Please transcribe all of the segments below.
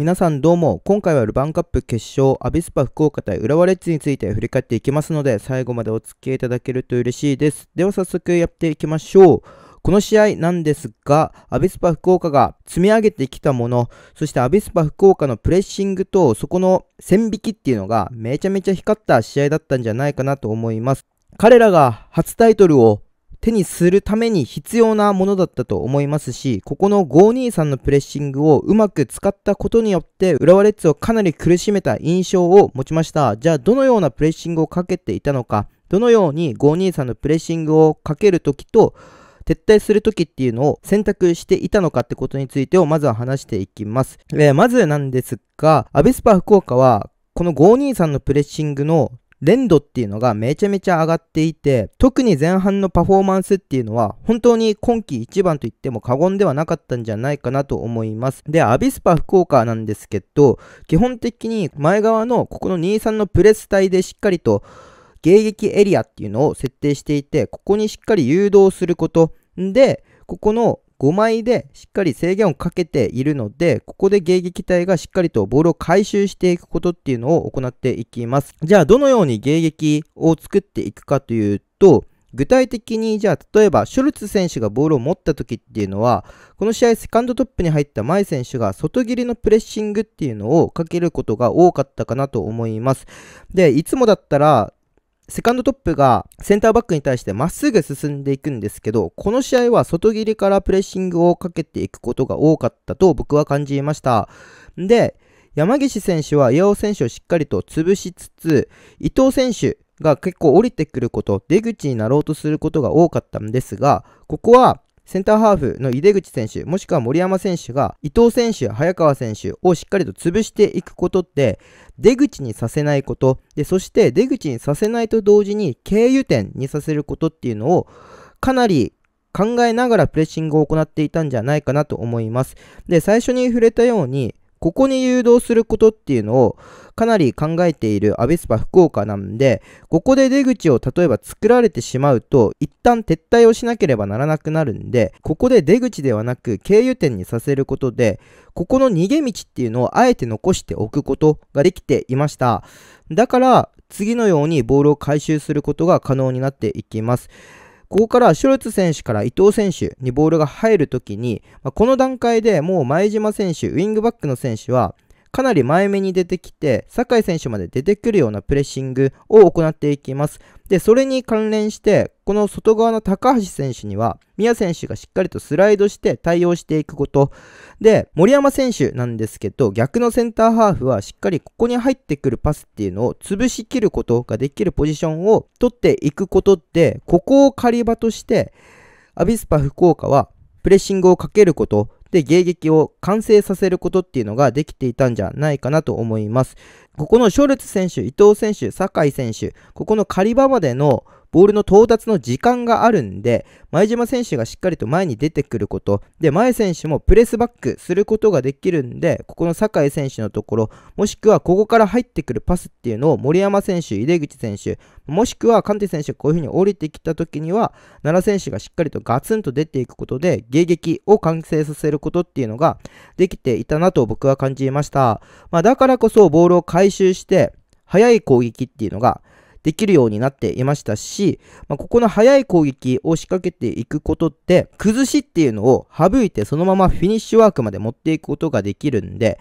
皆さんどうも、今回はルヴァンカップ決勝、アビスパ福岡対浦和レッズについて振り返っていきますので、最後までお付き合いいただけると嬉しいです。では早速やっていきましょう。この試合なんですが、アビスパ福岡が積み上げてきたもの、そしてアビスパ福岡のプレッシングと、そこの線引きっていうのがめちゃめちゃ光った試合だったんじゃないかなと思います。彼らが初タイトルを手にするために必要なものだったと思いますし、ここの523のプレッシングをうまく使ったことによって、浦和レッズをかなり苦しめた印象を持ちました。じゃあ、どのようなプレッシングをかけていたのか、どのように523のプレッシングをかけるときと、撤退する時っていうのを選択していたのかってことについてをまずは話していきます。えー、まずなんですが、アビスパ福岡はこの523のプレッシングの連度っていうのがめちゃめちゃ上がっていて、特に前半のパフォーマンスっていうのは、本当に今季一番と言っても過言ではなかったんじゃないかなと思います。で、アビスパ福岡なんですけど、基本的に前側のここの23のプレス体でしっかりと迎撃エリアっていうのを設定していて、ここにしっかり誘導すること。で、ここの5枚でしっかり制限をかけているので、ここで迎撃隊がしっかりとボールを回収していくことっていうのを行っていきます。じゃあ、どのように迎撃を作っていくかというと、具体的にじゃあ例えばショルツ選手がボールを持った時っていうのはこの試合セカンドトップに入った前選手が外切りのプレッシングっていうのをかけることが多かったかなと思いますでいつもだったらセカンドトップがセンターバックに対してまっすぐ進んでいくんですけど、この試合は外切りからプレッシングをかけていくことが多かったと僕は感じました。で、山岸選手は岩尾選手をしっかりと潰しつつ、伊藤選手が結構降りてくること、出口になろうとすることが多かったんですが、ここはセンターハーフの井出口選手、もしくは森山選手が、伊藤選手、早川選手をしっかりと潰していくことって、出口にさせないこと、で、そして出口にさせないと同時に、経由点にさせることっていうのを、かなり考えながらプレッシングを行っていたんじゃないかなと思います。で、最初に触れたように、ここに誘導することっていうのをかなり考えているアベスパ福岡なんで、ここで出口を例えば作られてしまうと、一旦撤退をしなければならなくなるんで、ここで出口ではなく経由点にさせることで、ここの逃げ道っていうのをあえて残しておくことができていました。だから、次のようにボールを回収することが可能になっていきます。ここからシュルツ選手から伊藤選手にボールが入るときに、まあ、この段階でもう前島選手、ウィングバックの選手は、かなり前目に出てきて、酒井選手まで出てくるようなプレッシングを行っていきます。で、それに関連して、この外側の高橋選手には、宮選手がしっかりとスライドして対応していくこと。で、森山選手なんですけど、逆のセンターハーフはしっかりここに入ってくるパスっていうのを潰しきることができるポジションを取っていくことで、ここを狩り場として、アビスパ福岡はプレッシングをかけること、で、迎撃を完成させることっていうのができていたんじゃないかなと思います。ここのショルツ選手、伊藤選手、酒井選手、ここの狩場までのボールの到達の時間があるんで、前島選手がしっかりと前に出てくること、で、前選手もプレスバックすることができるんで、ここの酒井選手のところ、もしくはここから入ってくるパスっていうのを森山選手、井出口選手、もしくはカンテ選手がこういう風に降りてきた時には、奈良選手がしっかりとガツンと出ていくことで、迎撃を完成させることっていうのができていたなと僕は感じました。まあ、だからこそボールを回収して、速い攻撃っていうのができるようになっていましたし、まあ、ここの速い攻撃を仕掛けていくことって、崩しっていうのを省いてそのままフィニッシュワークまで持っていくことができるんで、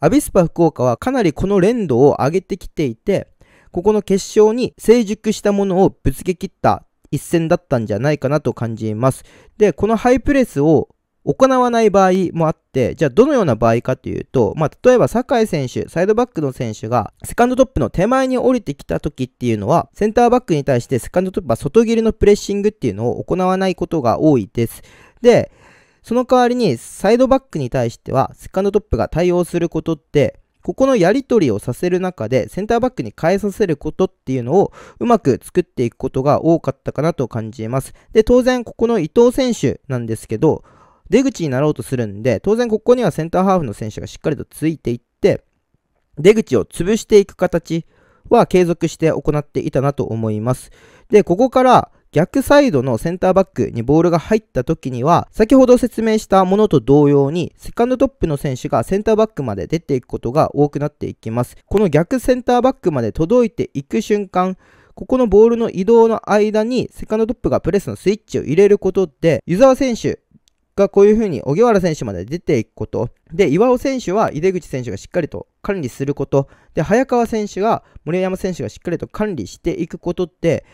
アビスパ福岡はかなりこの連動を上げてきていて、ここの決勝に成熟したものをぶつけ切った一戦だったんじゃないかなと感じます。で、このハイプレスを行わない場合もあって、じゃあどのような場合かというと、まあ、例えば酒井選手、サイドバックの選手が、セカンドトップの手前に降りてきた時っていうのは、センターバックに対してセカンドトップは外切りのプレッシングっていうのを行わないことが多いです。で、その代わりに、サイドバックに対しては、セカンドトップが対応することって、ここのやり取りをさせる中で、センターバックに変えさせることっていうのをうまく作っていくことが多かったかなと感じます。で、当然、ここの伊藤選手なんですけど、出口になろうとするんで、当然ここにはセンターハーフの選手がしっかりとついていって、出口を潰していく形は継続して行っていたなと思います。で、ここから逆サイドのセンターバックにボールが入った時には、先ほど説明したものと同様に、セカンドトップの選手がセンターバックまで出ていくことが多くなっていきます。この逆センターバックまで届いていく瞬間、ここのボールの移動の間にセカンドトップがプレスのスイッチを入れることで、湯沢選手がこういうふうに荻原選手まで出ていくこと、で、岩尾選手は井出口選手がしっかりと管理すること、で、早川選手が森山選手がしっかりと管理していくことって、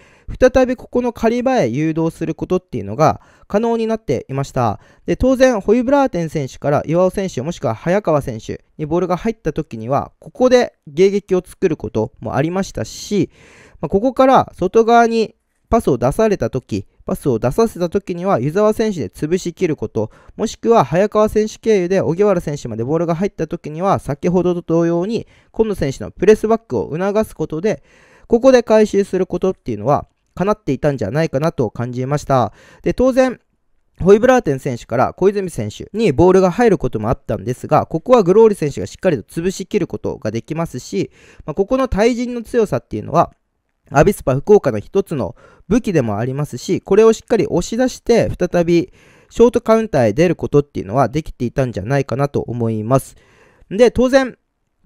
再びここの狩場へ誘導することっていうのが可能になっていました。で、当然、ホイブラーテン選手から岩尾選手もしくは早川選手にボールが入った時には、ここで迎撃を作ることもありましたし、まあ、ここから外側にパスを出された時パスを出させた時には湯沢選手で潰し切ること、もしくは早川選手経由で小木原選手までボールが入った時には先ほどと同様に今野選手のプレスバックを促すことで、ここで回収することっていうのは叶っていたんじゃないかなと感じました。で、当然、ホイブラーテン選手から小泉選手にボールが入ることもあったんですが、ここはグローリ選手がしっかりと潰し切ることができますし、まあ、ここの対人の強さっていうのは、アビスパ福岡の一つの武器でもありますし、これをしっかり押し出して、再びショートカウンターへ出ることっていうのはできていたんじゃないかなと思います。で、当然、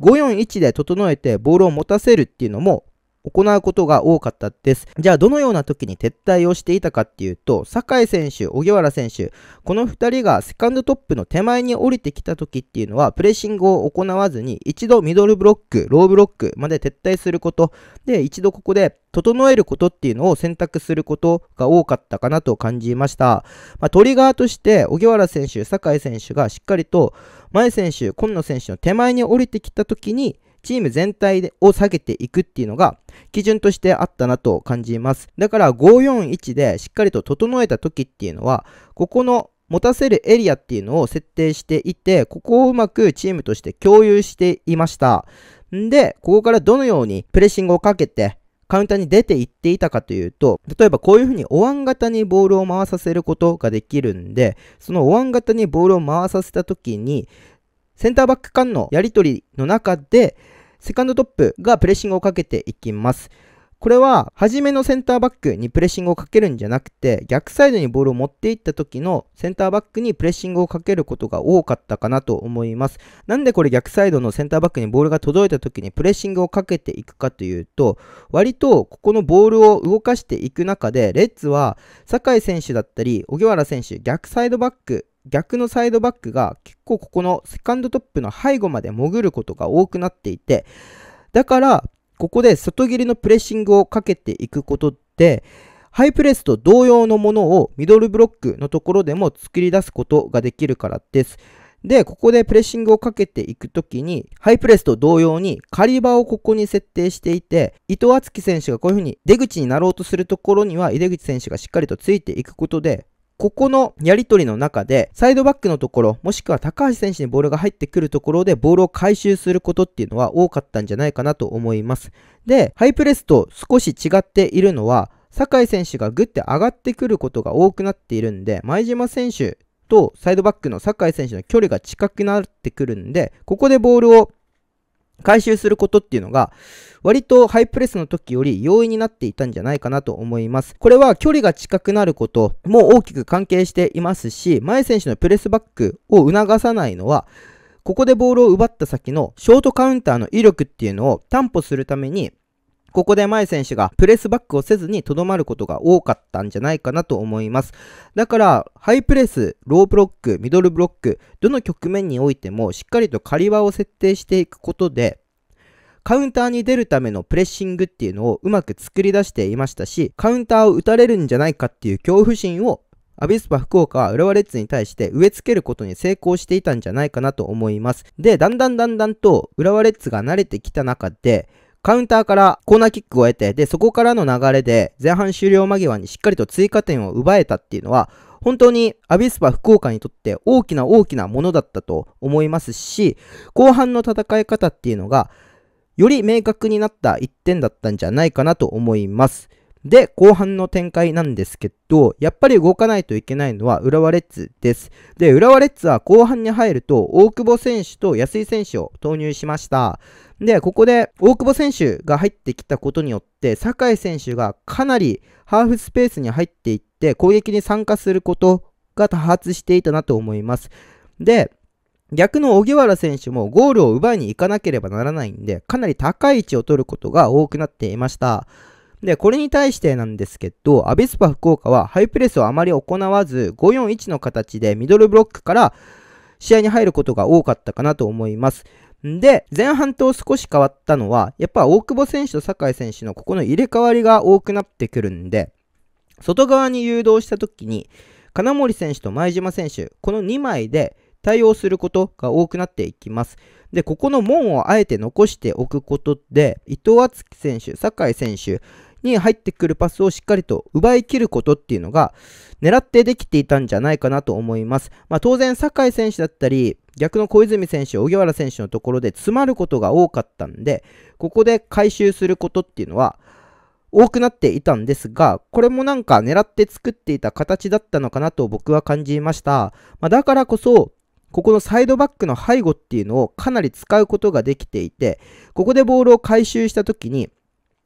541で整えてボールを持たせるっていうのも、行うことが多かったです。じゃあ、どのような時に撤退をしていたかっていうと、酒井選手、荻原選手、この2人がセカンドトップの手前に降りてきた時っていうのは、プレッシングを行わずに、一度ミドルブロック、ローブロックまで撤退すること、で、一度ここで整えることっていうのを選択することが多かったかなと感じました。まあ、トリガーとして、荻原選手、酒井選手がしっかりと、前選手、今野選手の手前に降りてきた時に、チーム全体を下げていくっていうのが基準としてあったなと感じます。だから541でしっかりと整えた時っていうのは、ここの持たせるエリアっていうのを設定していて、ここをうまくチームとして共有していました。んで、ここからどのようにプレッシングをかけて、カウンターに出ていっていたかというと、例えばこういうふうにお椀型にボールを回させることができるんで、そのお椀型にボールを回させた時に、センターバック間のやり取りの中で、セカンドトップがプレッシングをかけていきます。これは、初めのセンターバックにプレッシングをかけるんじゃなくて、逆サイドにボールを持っていった時のセンターバックにプレッシングをかけることが多かったかなと思います。なんでこれ逆サイドのセンターバックにボールが届いた時にプレッシングをかけていくかというと、割とここのボールを動かしていく中で、レッツは、酒井選手だったり、荻原選手、逆サイドバック逆のサイドバックが結構ここのセカンドトップの背後まで潜ることが多くなっていてだからここで外切りのプレッシングをかけていくことでハイプレスと同様のものをミドルブロックのところでも作り出すことができるからです。で、ここでプレッシングをかけていくときに、ハイプレスと同様に狩り場をここに設定していて、伊藤敦樹選手がこういうふうに出口になろうとするところには、井出口選手がしっかりとついていくことで、ここのやり取りの中で、サイドバックのところ、もしくは高橋選手にボールが入ってくるところで、ボールを回収することっていうのは多かったんじゃないかなと思います。で、ハイプレスと少し違っているのは、酒井選手がグッて上がってくることが多くなっているんで、前島選手とサイドバックの酒井選手の距離が近くなってくるんで、ここでボールを回収することっていうのが、割とハイプレスの時より容易になっていたんじゃないかなと思います。これは距離が近くなることも大きく関係していますし、前選手のプレスバックを促さないのは、ここでボールを奪った先のショートカウンターの威力っていうのを担保するために、ここで前選手がプレスバックをせずにとどまることが多かったんじゃないかなと思います。だから、ハイプレス、ローブロック、ミドルブロック、どの局面においてもしっかりと狩り場を設定していくことで、カウンターに出るためのプレッシングっていうのをうまく作り出していましたし、カウンターを打たれるんじゃないかっていう恐怖心をアビスパ福岡は浦和レッズに対して植え付けることに成功していたんじゃないかなと思います。で、だんだんだんだんと浦和レッズが慣れてきた中で、カウンターからコーナーキックを得て、で、そこからの流れで前半終了間際にしっかりと追加点を奪えたっていうのは、本当にアビスパ福岡にとって大きな大きなものだったと思いますし、後半の戦い方っていうのが、より明確になった1点だったんじゃないかなと思います。で、後半の展開なんですけど、やっぱり動かないといけないのは浦和レッズです。で、浦和レッズは後半に入ると、大久保選手と安井選手を投入しました。で、ここで大久保選手が入ってきたことによって、酒井選手がかなりハーフスペースに入っていって、攻撃に参加することが多発していたなと思います。で、逆の荻原選手もゴールを奪いに行かなければならないんで、かなり高い位置を取ることが多くなっていました。で、これに対してなんですけど、アビスパ福岡はハイプレスをあまり行わず、541の形でミドルブロックから試合に入ることが多かったかなと思います。で、前半と少し変わったのは、やっぱ大久保選手と酒井選手のここの入れ替わりが多くなってくるんで、外側に誘導した時に、金森選手と前島選手、この2枚で対応することが多くなっていきます。で、ここの門をあえて残しておくことで、伊藤敦樹選手、酒井選手に入ってくるパスをしっかりと奪い切ることっていうのが、狙ってできていたんじゃないかなと思います。まあ、当然、酒井選手だったり、逆の小泉選手、荻原選手のところで詰まることが多かったんで、ここで回収することっていうのは、多くなっていたんですが、これもなんか狙って作っていた形だったのかなと僕は感じました。まあ、だからこそ、ここのサイドバックの背後っていうのをかなり使うことができていて、ここでボールを回収した時に、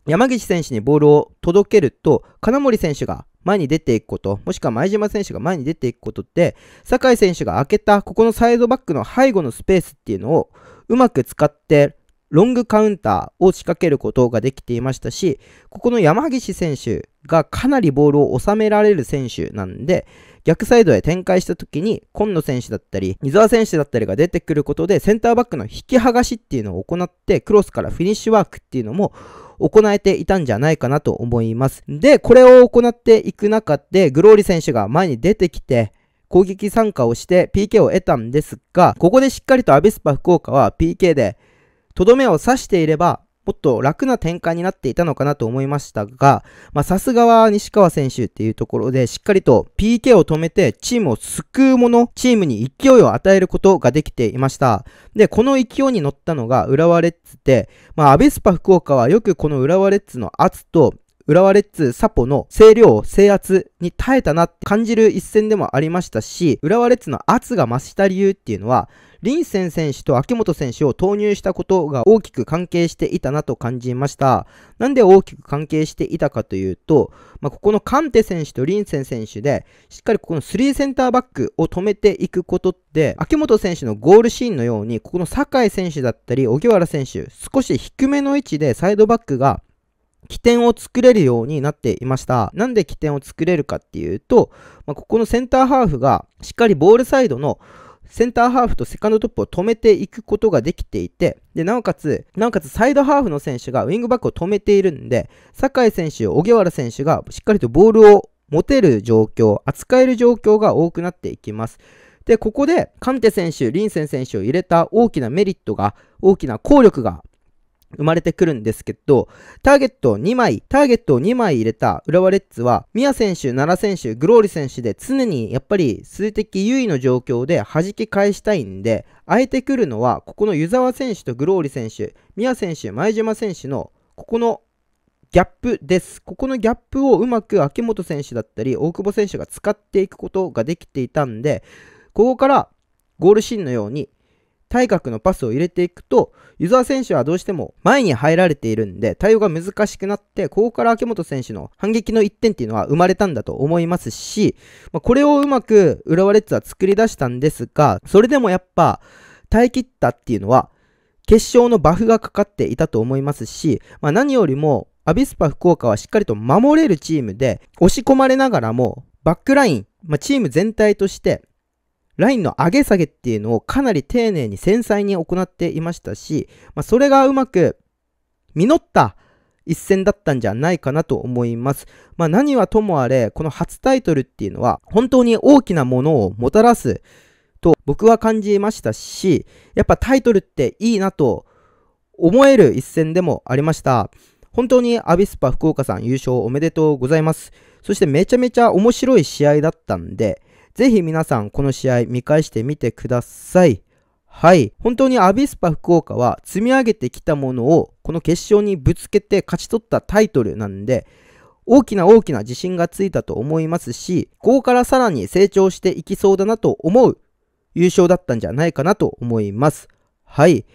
山岸選手にボールを届けると、金森選手が前に出ていくこと、もしくは前島選手が前に出ていくことって、酒井選手が開けたここのサイドバックの背後のスペースっていうのをうまく使ってロングカウンターを仕掛けることができていましたし、ここの山岸選手がかなりボールを収められる選手なんで、逆サイドへ展開した時に、今野選手だったり、水沢選手だったりが出てくることで、センターバックの引き剥がしっていうのを行って、クロスからフィニッシュワークっていうのも、行えていたんじゃないかなと思います。で、これを行っていく中で、グローリ選手が前に出てきて、攻撃参加をして PK を得たんですが、ここでしっかりとアビスパ福岡は PK で、とどめを刺していれば、もっと楽な展開になっていたのかなと思いましたが、まさすがは西川選手っていうところで、しっかりと PK を止めて、チームを救うもの、チームに勢いを与えることができていました。で、この勢いに乗ったのが浦和レッズで、まあ、アベスパ福岡はよくこの浦和レッズの圧と、浦和レッズサポの声量、制圧に耐えたなって感じる一戦でもありましたし、浦和レッズの圧が増した理由っていうのは、林先選手と秋元選手を投入したことが大きく関係していたなと感じました。なんで大きく関係していたかというと、まあ、ここのカンテ選手と林先選手で、しっかりここの3センターバックを止めていくことって、秋元選手のゴールシーンのように、ここの酒井選手だったり、荻原選手、少し低めの位置でサイドバックが起点を作れるようになっていました。なんで起点を作れるかっていうと、まあ、ここのセンターハーフがしっかりボールサイドのセンターハーフとセカンドトップを止めていくことができていて、で、なおかつ、なおかつサイドハーフの選手がウィングバックを止めているんで、酒井選手、荻原選手がしっかりとボールを持てる状況、扱える状況が多くなっていきます。で、ここで、カンテ選手、リンセン選手を入れた大きなメリットが、大きな効力が生まれてくるんですけど、ターゲットを2枚、ターゲットを2枚入れた浦和レッズは、宮選手、奈良選手、グローリ選手で常にやっぱり数的優位の状況で弾き返したいんで、あえてくるのは、ここの湯沢選手とグローリ選手、宮選手、前島選手の、ここのギャップです。ここのギャップをうまく秋元選手だったり、大久保選手が使っていくことができていたんで、ここからゴールシーンのように対角のパスを入れていくと、湯沢選手はどうしても前に入られているんで、対応が難しくなって、ここから秋元選手の反撃の1点っていうのは生まれたんだと思いますし、まあ、これをうまく浦和レッズは作り出したんですが、それでもやっぱ、耐え切ったっていうのは、決勝のバフがかかっていたと思いますし、まあ、何よりも、アビスパ福岡はしっかりと守れるチームで、押し込まれながらも、バックライン、まあ、チーム全体としてラインの上げ下げっていうのをかなり丁寧に繊細に行っていましたし、まあ、それがうまく実った一戦だったんじゃないかなと思います。まあ、何はともあれ、この初タイトルっていうのは本当に大きなものをもたらすと僕は感じましたし、やっぱタイトルっていいなと思える一戦でもありました。本当にアビスパ福岡さん優勝おめでとうございます。そしてめちゃめちゃ面白い試合だったんで、ぜひ皆さんこの試合見返してみてください。はい。本当にアビスパ福岡は積み上げてきたものをこの決勝にぶつけて勝ち取ったタイトルなんで、大きな大きな自信がついたと思いますし、ここからさらに成長していきそうだなと思う優勝だったんじゃないかなと思います。はい。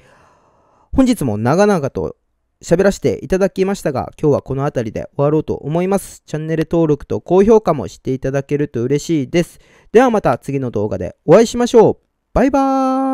本日も長々と喋らせていただきましたが、今日はこの辺りで終わろうと思います。チャンネル登録と高評価もしていただけると嬉しいです。ではまた次の動画でお会いしましょう。バイバーイ